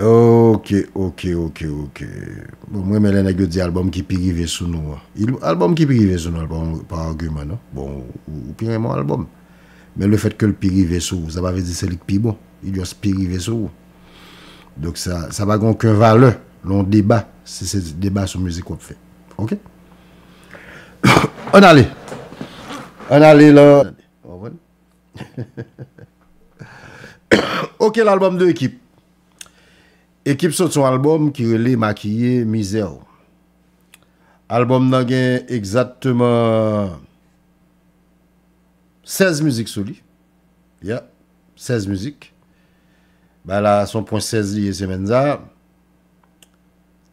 Okey, okey, okey, okey. Bon, mwen mwen ene gyo di albom ki piri ve sou nou. Ah. Albom ki piri ve sou nou, pa argument, no? Bon, ou piri mwen albom. Men le fet ke l piri ve sou, sa ba vezi selik pi bon. Il yos piri ve sou. Dok sa, sa ba gon ke vale, loun deba, se se deba sou mouzik wap fe. Okey? On ale. On ale, lor. Ok, l albom de ekip. Ekip sot son albom ki rele ma kiye mize ou. Albom nan gen egzatman 16 mizik sou li. Ya, 16 mizik. Ba la son pon 16 li semen za.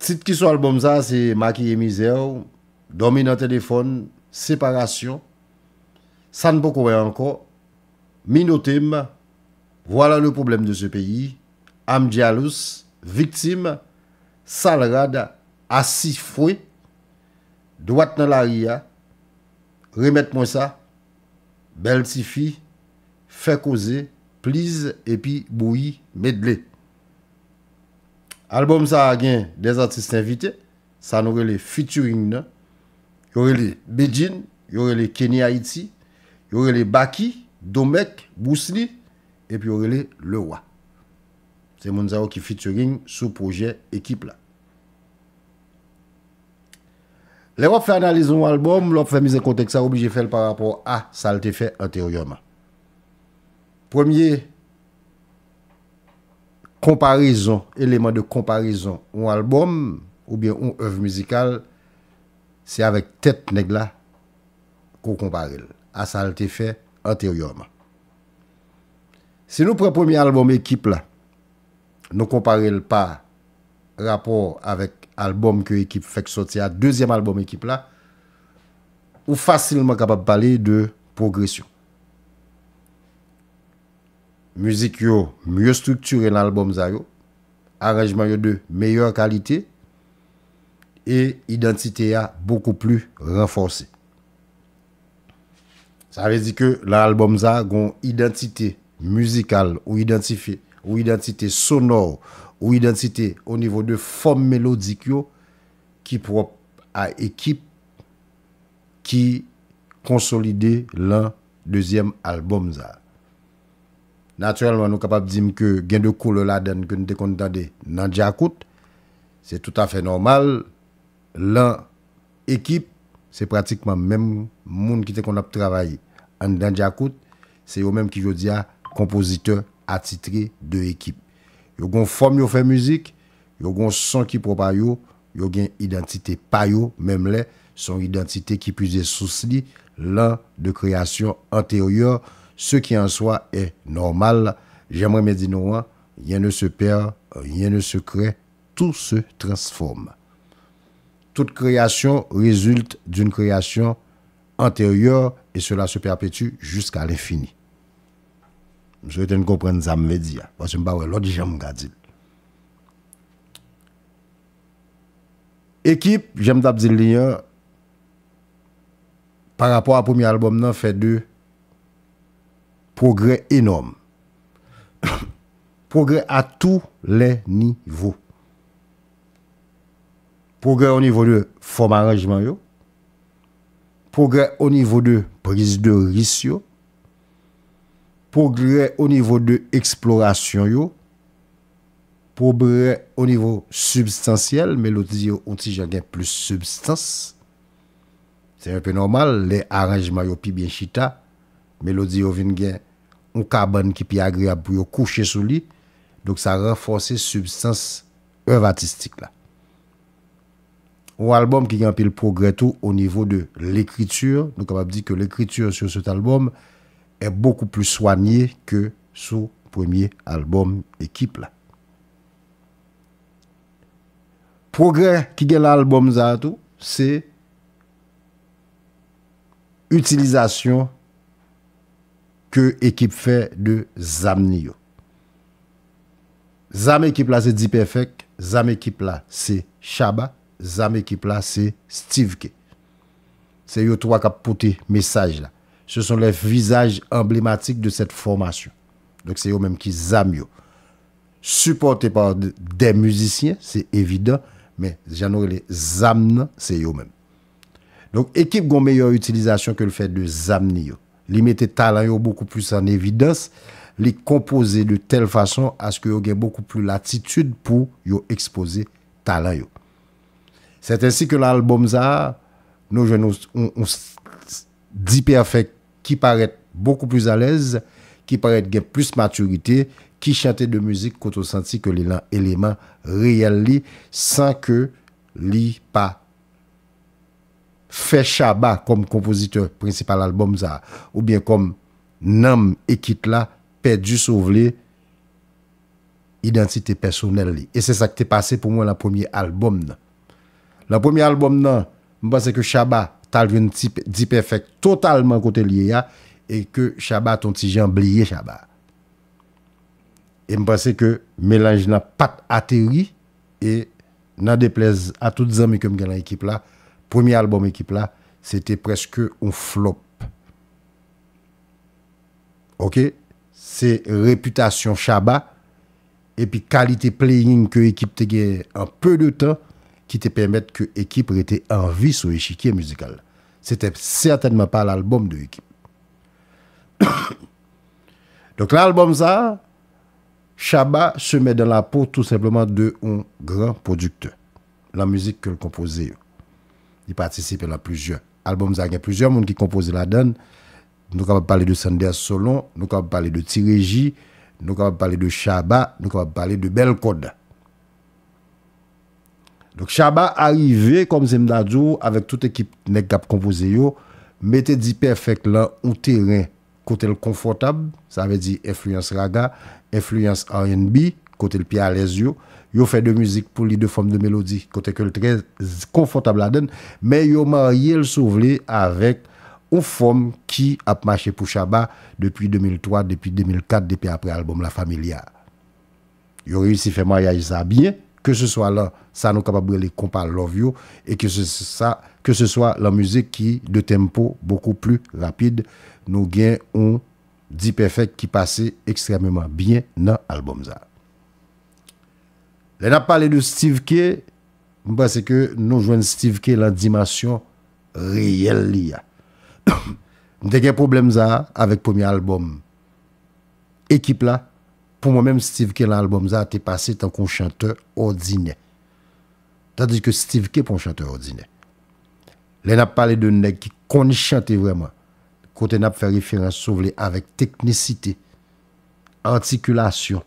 Tit ki son albom za se ma kiye mize ou. Domi nan telefon, separasyon, san pou kowe anko, minotem, wala le problem de se peyi, am diyalous, Victime, salrada, asifwe, doat nan la ri ya, remet mwen sa, bel sifi, fekoze, pliz epi boui medle. Albom sa a gen Desartiste Invité, sa nou rele featuring nan, yo rele Medjin, yo rele Kenya Iti, yo rele Baki, Domek, Boussini, epi yo rele Leroy. C'est Mounzao qui featuring sous projet équipe là. Les fait analyse un album, l'on fait mise en contexte, ça obligé faire par rapport à ça été fait antérieurement. Premier comparaison, élément de comparaison, un album ou bien une œuvre musicale, c'est avec tête négla qu'on compare à ça été fait antérieurement. Si nous prenons premier album équipe là, nous comparer le pas rapport avec album que l'équipe fait sortir, deuxième album équipe là, ou facilement capable de parler de progression. Musique yo mieux structurée dans l'album Zayo, arrangement de meilleure qualité et identité a beaucoup plus renforcée. Ça veut dire que l'album ça a une identité musicale ou identifiée ou identité sonore, ou identité au niveau de forme mélodique qui propre à équipe qui consolide l'un deuxième album. Naturellement, nous sommes capables dire que gain de couleur que nous dans c'est tout à fait normal. L'un équipe, c'est pratiquement même monde qui qu'on a travaillé en c'est eux-mêmes qui veut compositeur attitré de l'équipe. Yo gon forme yo fait musique, yo gon son qui propre yo, yo une identité pa même son identité qui être sous li de création antérieure, ce qui en soi est normal. J'aimerais me dire rien ne se perd, rien ne se crée, tout se transforme. Toute création résulte d'une création antérieure et cela se perpétue jusqu'à l'infini. Je vais comprendre ça, me dit. Hein, parce que je ne sais pas l'autre jambe dit. Équipe, j'aime dire par rapport au premier album, non, fait deux progrès énormes. progrès à tous les niveaux. Progrès au niveau de forme arrangement, progrès au niveau de prise de risque, progrès au niveau de exploration progrès au niveau substantiel mais l'autre dit on plus substance c'est un peu normal les arrangements sont bien chita mélodie l'autre qui est agréable pour coucher sous lui donc ça renforce substance œuvre artistique là un album qui a un progrès tout au niveau de l'écriture donc On peut dire que l'écriture sur cet album e beaucoup plus soigné que sou premier album ekip la. Progrès ki gen l'album Zato, c'est utilisation ke ekip fè de Zam Niyo. Zam ekip la, c'est Deep Effect, Zam ekip la, c'est Shaba, Zam ekip la, c'est Steve K. C'est yotou wak ap pote mesaj la. ce sont les visages emblématiques de cette formation. Donc c'est eux-mêmes qui zament. Supportés par des musiciens, c'est évident, mais j'en les zamne, c'est eux-mêmes. Donc équipe a une meilleure utilisation que le fait de zamnio, Ils mettent talent beaucoup plus en évidence, les composer de telle façon à ce que ait beaucoup plus latitude pour exposer talent. C'est ainsi que l'album ça nous jeunes dit perfect ki paret beaucoup plus alèze, ki paret gen plus maturité, ki chante de musique koto santi ke li lan élément réel li, san ke li pa fè Chabat kom kompositeur principal album za, ou bien kom nam ekit la, pe du souvli identité personel li. Et c'est ça que t'es passé pou moi la premier album nan. La premier album nan, m'pense que Chabat un type di totalement côté lié que que e ke chaba ton petit jan et chaba. n'a que mélange n'a pas pat et n'a déplaise à toutes les amis qui me nan l'équipe la, premier album équipe là c'était presque un flop. Ok? C'est réputation Chaba, et puis qualité playing que l'équipe te un peu de temps, qui te permettent que l'équipe était en vie sur l'échiquier musical. C'était certainement pas l'album de l'équipe. Donc l'album ça, Chaba se met dans la peau tout simplement de un grand producteur. La musique que composait. Il participe à plusieurs albums. Il y a plusieurs monde qui composent la donne. Nous avons parler de Sanders Solon, nous avons parler de Tirégie, nous avons parler de Chaba, nous avons parler de Belcode. Donc Chaba arrivé comme Zemdadou avec toute équipe qui a composé yo, mettez dit perfect là un terrain côté le confortable, ça veut dire influence raga, influence R&B, côté le pied à l'aise yo, yo fait de musique pour les deux formes de mélodie, côté que le très confortable la donne, mais yo marié le souvelé avec une forme qui a marché pour Chaba depuis 2003, depuis 2004, depuis après l'album La Familia. Yo réussi faire mariage ça bien que ce soit là, ça nous capable de compas love you, et que ce, que ce soit la musique qui, de tempo beaucoup plus rapide, nous gagne un dit perfect qui passait extrêmement bien dans l'album. Là, on a parlé de Steve K, parce que nous jouons Steve K dans la dimension réelle. Nous avons un problème avec le premier album. Équipe là, pour moi-même, Steve Kay, l'album, ça a été passé tant qu'un chanteur ordinaire. Tandis que Steve Kay, pour un chanteur ordinaire. Là, n'a parlé de gens qui connaît chanter vraiment. Côté n'a fait référence avec technicité, articulation,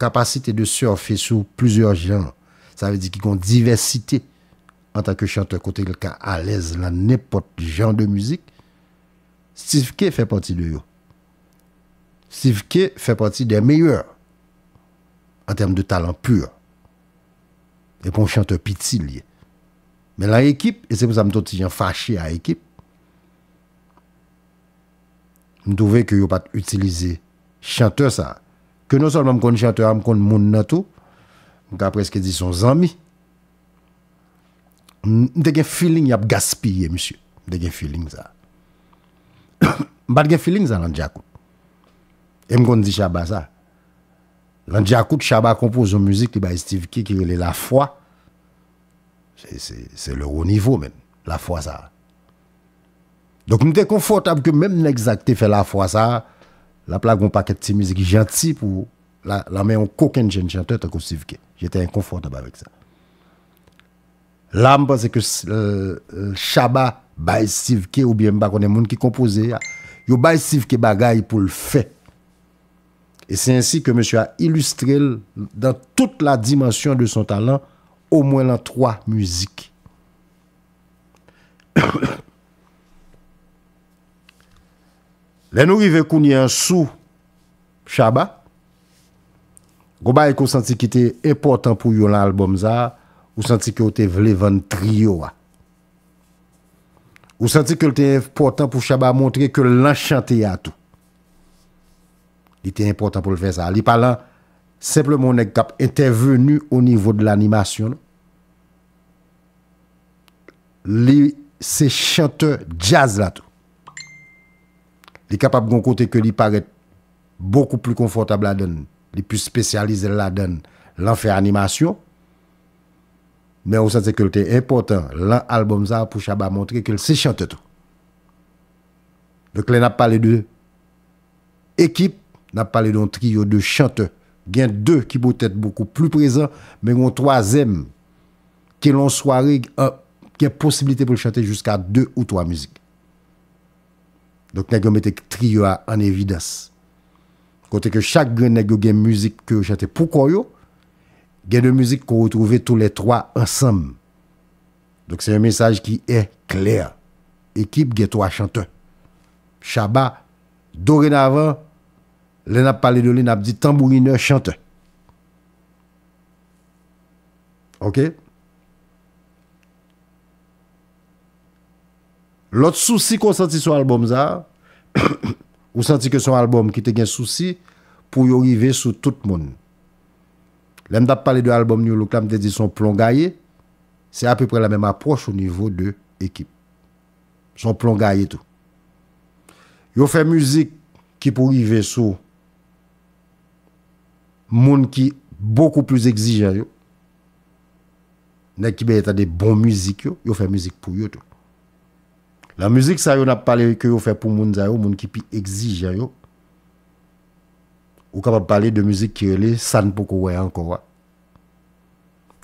capacité de surfer sur plusieurs genres. Ça veut dire qu'ils ont diversité en tant que chanteur côté quelqu'un à l'aise dans n'importe genre de musique. Steve Kay fait partie de eux. Steve K. fè pati dè meyèr an temm de talan pur. E pou chanteur piti li. Men la ekip, e se pou sa mtote si jen fache a ekip, mtouve kyo yo pati utilize chanteur sa. Kyo nou solman mkoun chanteur amkoun moun nato, mkou apreske di son zami. Mdè gen feeling yap gaspi ye, msye, mdè gen feeling sa. Mbade gen feeling sa nan djakou. Et je dis Chaba ça. Quand j'écoute Chaba compose une musique, il y Steve Key qui est la foi. C'est le haut niveau même, la foi ça. Donc, je confortable que même l'exacté fait la foi ça. La plaque, on paquet de musique gentil pour la, la main, on coquin jeune chanteur, tant Steve Key. J'étais inconfortable avec ça. Là, je pense que Chaba, euh, euh, by Steve Key, ou bien, je connais est monde qui Il y a Steve Key bagaille pour le faire. Et c'est ainsi que monsieur a illustré dans toute la dimension de son talent, au moins dans trois musiques. Les nous arrivons en sou, Chaba. Goba et senti qui était important pour yon l'album ça, ou senti que était vle trio Ou senti que était important pour Chaba montrer que l'enchanté à tout il était important pour le faire ça. Il parle simplement nèg cap intervenu au niveau de l'animation. c'est chanteur jazz là tout. Il est capable d'un côté que il paraît beaucoup plus confortable à donne, il plus spécialisé là donne, l'en fait animation. Mais on sait que c'était important, l'album ça pour Chaba montrer que c'est chanteur tout. Donc, n'a pas les deux équipe n'a parlé d'un trio de chanteurs. Il y a deux qui peuvent être beaucoup plus présents, mais il un troisième qui l'on soirée, euh, qui possibilité pour chanter jusqu'à deux ou trois musiques. Donc, nous mettons trio en évidence. Côté que chaque grand une musique que chante pour yo il y a de musique qu'on retrouve tous les trois ensemble. Donc, c'est un message qui est clair. Équipe, il a trois chanteurs. Chabat... dorénavant, Lè nap pale de lè nap di tambourineur chante. Ok? Lòt souci kon santi sou albom za, ou santi ke sou albom ki te gen souci, pou yo rive sou tout moun. Lè nap pale de albom nou lòk la mde di son plon gaye, se api pre la mèm aproche ou nivou de ekip. Son plon gaye tou. Yo fè müzik ki pou rive sou... monde qui beaucoup plus exigeant yo qui met des bons musiques... yo fait musique pour yo tout la musique ça yo n'a parlé que yo fait pour monde ça yo monde qui plus exigeant yo ou capable parler de musique qui est ça ne pourquoi encore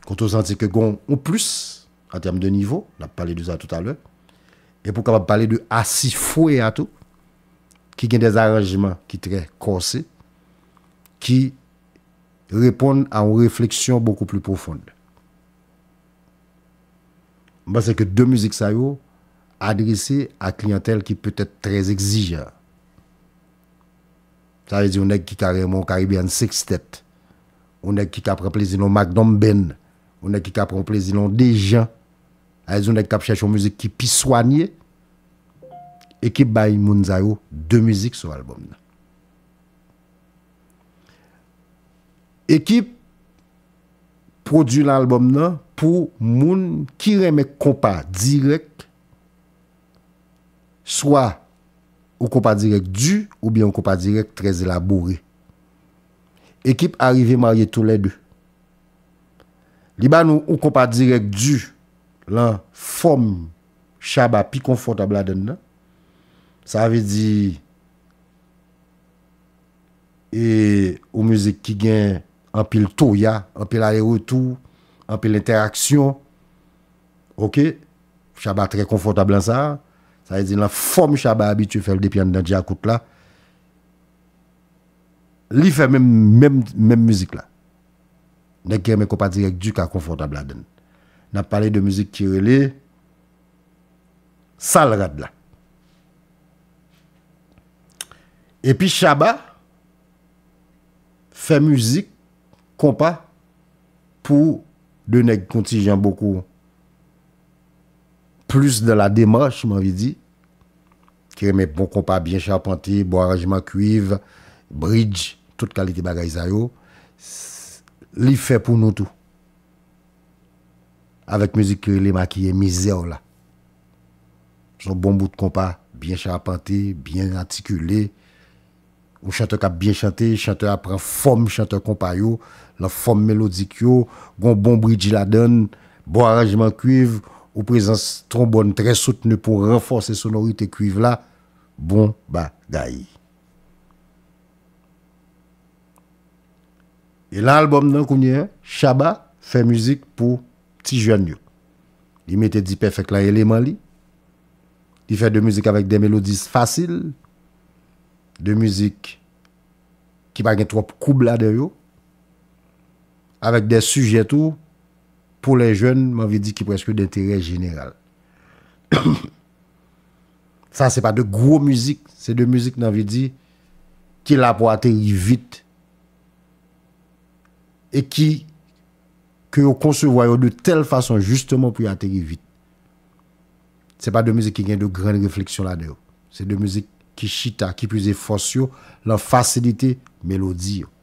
quand on sent que gon ou plus en termes de niveau on a e parlé de ça tout à l'heure et pour capable parler de assis et à tout qui a des arrangements qui très corsés qui répondre à une réflexion beaucoup plus profonde. Parce que deux musiques ça adressées à clientèle qui peut être très exigeante. Ça veut dire on est qui carrément caribéen Sextet. On est qui prend plaisir dans McDonald Ben. On est qui prend plaisir dans des gens. Ça veut on est qui cherche une musique qui puisse soigner et qui baille Mounzayo deux musiques sur l'album. Ekip produ l'albom nan pou moun ki reme kompa direk swa ou kompa direk du ou byen kompa direk trez elaboré. Ekip arive marye tou le de. Liban ou kompa direk du lan fom chaba pi konfortab la den nan. Sa ave di e ou mouzik ki gen en pile toya, en pile aller-retour, en pile interaction. Ok? Chaba très confortable en ça. Ça veut dire la forme Chaba habituée à faire des pianos dans Diakout là. lui fait même, même, même musique là. Il pas direct du cas confortable là donne n'a parlé de musique qui le rad là. Et puis Chaba fait musique compas pour de nèg contingent beaucoup plus de la démarche, m'envie dit, qui remet bon compas bien charpenté, bon arrangement cuivre, bridge, toute qualité bagaille yo, li fait pour nous tout. Avec musique les maquillés misère là. Son bon bout de compas bien charpenté, bien articulé, ou chanteur qui a bien chanté, chanteur apprend forme, chanteur yo, la forme mélodique yo, bon bridge la donne, bon arrangement cuivre, ou présence trombone très soutenue pour renforcer sonorité cuivre là, bon bagaille. Et l'album nan kounye, Shaba fait musique pour petit jeunes. Il 10 perfect là Il fait de musique avec des mélodies faciles, de musique qui pas trop de là dedans avec des sujets tout pour les jeunes, m'a dit qui presque d'intérêt général. Ça, c'est pas de gros musique, c'est de musique, m'a dit, qui l'a pour atterrir vite et qui que vous concevez de telle façon justement pour atterrir vite. C'est pas de musique qui gagne de grandes réflexions là-dedans. C'est de musique qui chita, qui plus force, la facilité, mélodie.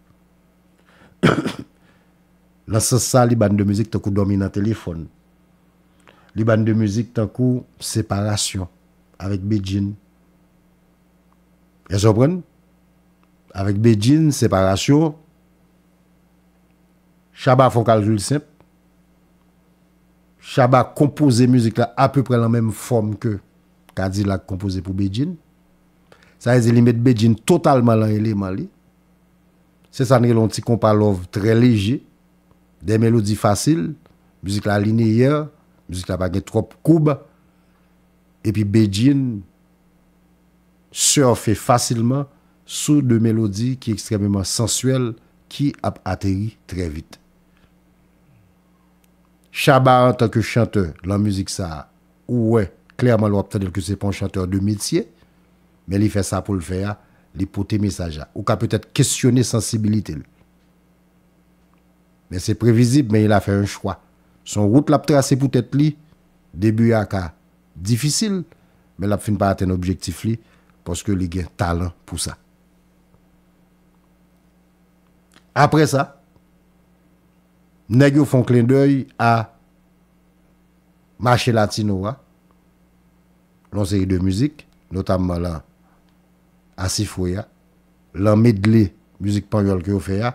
Dans ce sens, les bandes de musique, tant dormi dans le téléphone. Les bandes de musique, tant séparation avec Beijing. Vous comprenez? Avec Beijing, séparation. Chabat font calcul simple. Chabat composé musique là à peu près la même forme que Cadillac composé pour Beijing. Ça veut dire qu'il met Beijing totalement dans l'élément. C'est ça, nous avons un petit très léger des mélodies faciles, musique la linéaire, musique la baguette trop courbe. Et puis Beijing surfe facilement sous de mélodies qui sont extrêmement sensuelles qui a très vite. Chabat en tant que chanteur, la musique ça, ouais, clairement l'obtenir que c'est pas un chanteur de métier, mais il fait ça pour le faire, il porte message. Ou peut-être questionner sensibilité. men se previzib, men il a fe un chwa. Son route lap trase pou tet li, debu ya ka difisil, men lap fin pa aten objektif li, poske li gen talan pou sa. Apre sa, negyo fon klindeu a mache latino a lon seri de mizik, notamman lan asifwe ya, lan medle mizik pangol ki yo fe ya,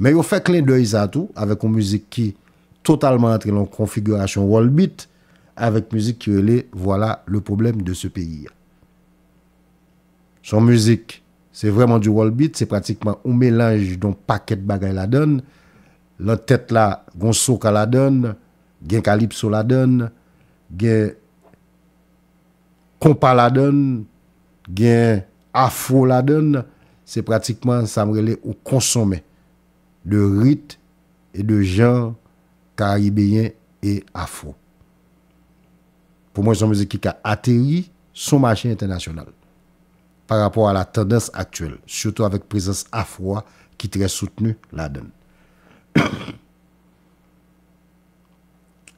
Men yo fèk lè de yisatou, avèk yon müzik ki totalman atre lè yon konfigurasyon wall beat, avèk müzik ki yon lè, wòla lè problem de se peyi. Son müzik, se vreman di wall beat, se pratikman yon mélange don paket bagay la don, lè tèt la goun so ka la don, gen kalipso la don, gen kompa la don, gen afo la don, se pratikman sa mre lè yon konsome. de rites et de genre caribéens et afro. Pour moi, c'est une musique qui a atterri son marché international par rapport à la tendance actuelle, surtout avec présence afro qui est très soutenue là-dedans.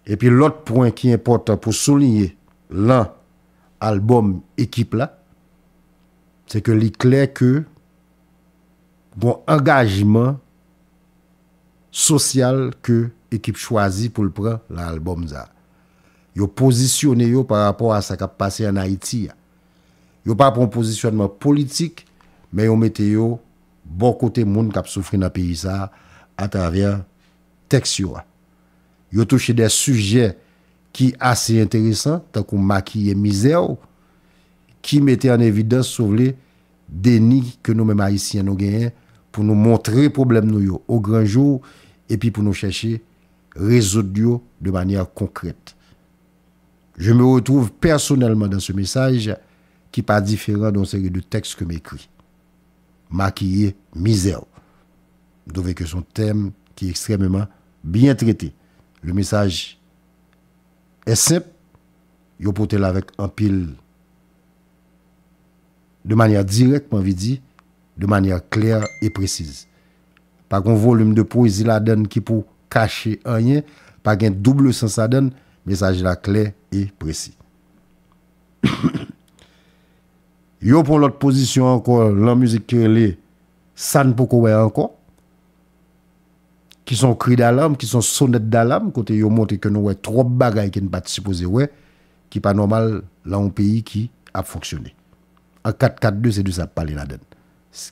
et puis l'autre point qui est important pour souligner l'album équipe là, c'est que c'est clair que bon engagement social que l'équipe choisit pour le prendre l'album. Ils ont positionné par rapport à ce qui a passé en Haïti. Ils pas un positionnement politique, mais ils ont mis bon côté monde qui a souffert dans le pays ça à travers texte. Ils ont touché des sujets qui assez intéressants, tant qu'on maquille misère, qui mettait en évidence, sur les déni que nous-mêmes haïtiens nous gagnons pour nous montrer problème nous au grand jour et puis pour nous chercher résoudre de manière concrète. Je me retrouve personnellement dans ce message qui n'est pas différent d'une série de textes que m'écrit. Maquillé, misère. Vous que son thème qui est extrêmement bien traité. Le message est simple. Vous portez là avec un pile de manière directe, dit, de manière claire et précise. Pas qu'un volume de poésie la donne qui pour cacher un rien, pas qu'un double sens la donne, message la clair et précis. Yo pour l'autre position encore, la musique qui est peut pas encore, qui sont cris d'alarme, qui sont sonnettes d'alarme, côté yo montre que nous avons trop bagailles qui ne pas supposé ouais, qui pas normal là un pays qui a fonctionné. En 4-4-2, c'est de ça parler la donne.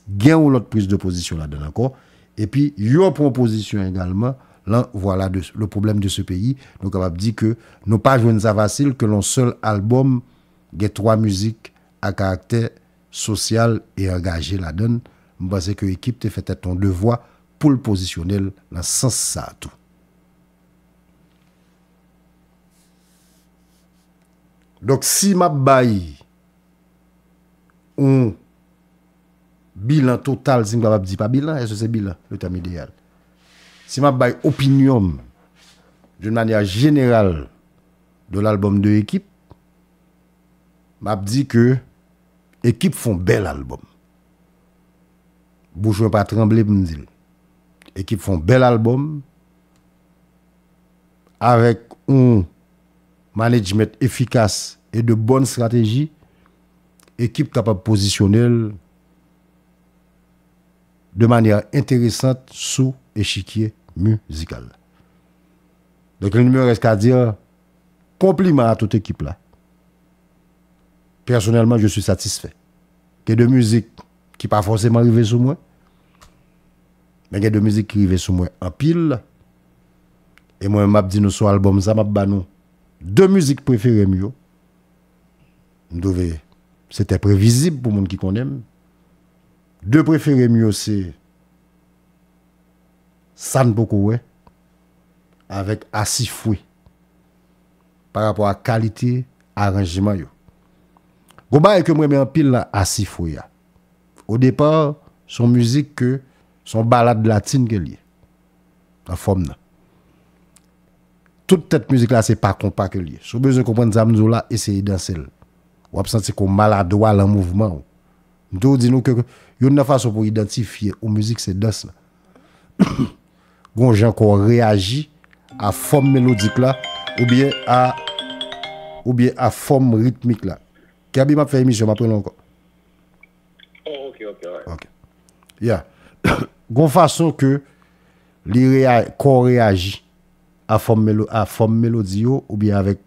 Gain ou l'autre prise de position là donne encore. Et puis, il proposition également. Là, voilà le problème de ce pays. Nous sommes capables de dire que nous pas jouer ça facile, que l'on seul album, ait trois musiques à caractère social et engagé la donne. Je pense que l'équipe te fait ton devoir pour le positionner dans le sens ça Donc, si ma baille, on bilan total, si je dis pas bilan, est-ce que c'est bilan, le terme idéal Si je baille opinion, d'une manière générale, de l'album de l'équipe, je dis que l'équipe font bel album. Bouche pas trembler, le dire. L'équipe font bel album avec un management efficace et de bonnes stratégies. Équipe capable positionnelle de manière intéressante sous échiquier musical. Donc le numéro reste qu'à dire compliment à toute équipe là. Personnellement, je suis satisfait. y a de musique qui pas forcément arrivées sous moi, mais y a de musiques qui arrivée sous moi en pile. Et moi, m'a dit nous sur album ça m'a deux musiques préférées mieux. C'était prévisible pour le monde qui connaît. Deux préférés mieux c'est San Bokoué avec Asifoué par rapport à qualité arrangement yo. Goba que moi en pile là Asifoué. Au départ, son musique que son balade latine que est en forme là. Toute cette musique là c'est pas compact que est. Si besoin de comprendre ça là essayer danser. Ou absent c'est qu'on maladroit le mouvement. Je dis que une façon pour identifier la musique, c'est danse. Les gens encore réagi à la forme mélodique là, ou bien à ou bien à forme rythmique là. Kabi m'a fait émission, je m'appelle encore. Oh, ok, ok, ouais. ok. Y'a. Gon façon que les réa à réagit à forme mélodique ou bien avec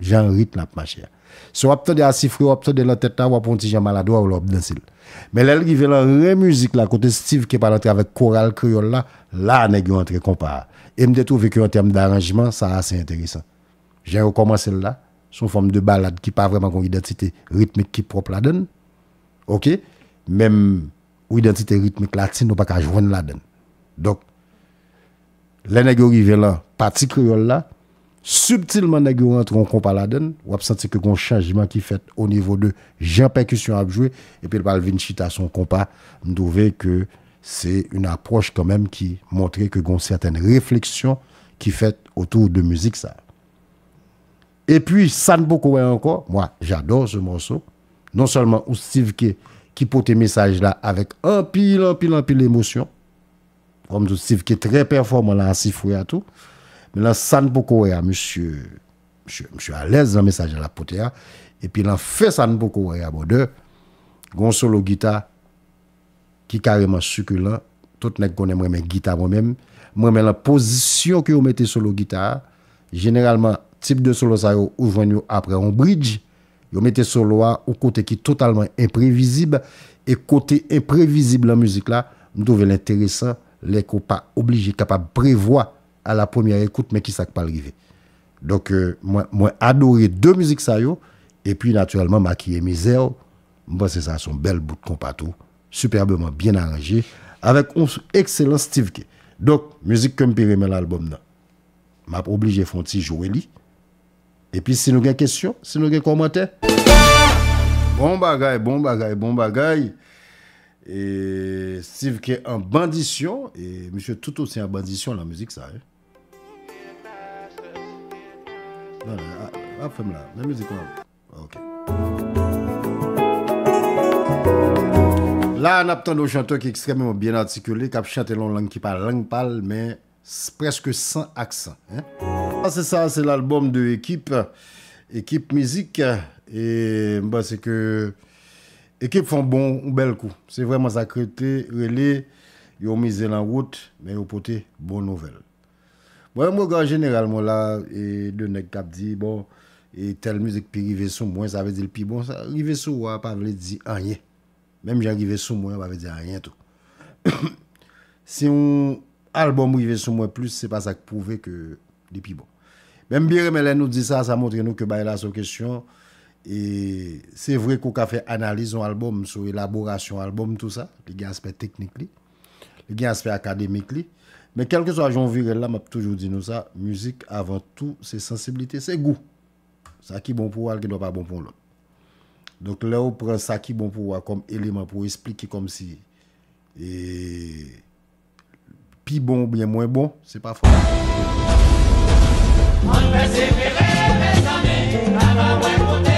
genre rythme la pas Ya. Si on avez des siffle, on avez de la tête, on prend un petit maladroit, on danser. Mais là, il vient la musique, là, côté Steve qui parle avec chorale créole, là, là, on entre compare. Et me trouve qu'en termes d'arrangement, ça assez intéressant. J'ai recommencé là, sous forme de balade qui n'a pas vraiment une identité rythmique qui propre là donne. OK? Même une identité rythmique latine, on pas qu'à jouer la donne. Donc, les qui arrivent là, partie créole là, subtilement nèg yo on compa la donne ou senti que un changement qui fait au niveau de Jean percussion a jouer et puis le vin chita son compas que c'est une approche quand même qui montrait que une certaines réflexions... qui fait autour de musique ça et puis San beaucoup encore moi j'adore ce morceau non seulement ou Steve qui qui porte message là avec un pile un pile un pile émotion comme Steve qui est très performant là à tout là, ça ne hein, monsieur, monsieur, à l'aise dans le message à la hein. Et puis, il fait ça ne peut pas hein, à bord solo guitare qui est carrément succulent, tout le monde connaît moi guitare. moi-même. Moi-même, la position que vous mettez sur la guitare, généralement, type de solo ça vous après un bridge. Vous mettez solo au côté qui est totalement imprévisible. Et côté imprévisible la musique là, nous trouve l'intéressant, les pas obligés, capables de prévoir à la première écoute, mais qui ça pas arrivé. Donc, euh, moi, moi, adoré deux musiques ça yo, et puis naturellement, Maquillé Misère, bon, c'est ça, son bel bout de compato, superbement bien arrangé, avec un excellent Steve K. Donc, musique comme mais l'album, m'a obligé Fonti jouer Et puis, si nous avons des questions, si nous avons des commentaires. Bon bagaille, bon bagaille, bon bagaille. Et Steve K en bandition, et monsieur tout aussi en bandition, la musique ça. Hein? Non, non, ah, ah, la, ap ah, bon, fèm la, nan mèzik la. Ok. La, an ap tan nou chanto ki ekstremèmou bien atikélé, kap chante lon lang ki pal lang pal, men, preske san aksan. A, se sa, se l'alboum de ekip, ekip mizik, e, mba, se ke, ekip fèm bon, bel kou. Se vèman sa kretè, relè, yo mizè lan wout, men yo potè bon nouvel. Mwen mwen gwa genelman la, e de nek kap di, bon, e tel mouzik pi rive sou mwen, sa ve di l pi bon, sa rive sou wap avle di anyen. Mem jen rive sou mwen, avle di anyen tout. Si yon alboum rive sou mwen plus, se pa sa pouve ke li pi bon. Mem bi reme lè nou di sa, sa montre nou ke bay la sou kesyon, e se vre kou ka fe analize yon alboum, sou elaborasyon alboum tout sa, li gen aspe teknik li, li gen aspe akademik li, Men kelke so ajon vire la, m ap toujou di nou sa, müzik avan tou se sensibilite, se gou. Sa ki bon pou wak, l ki nou pa bon pou l. Donk le ou pren sa ki bon pou wak kom eleman pou espliki kom si pi bon ou bien mwen bon, se pa fwak. Mwen mwen sepere, mwen zame, mwen mwen fwote,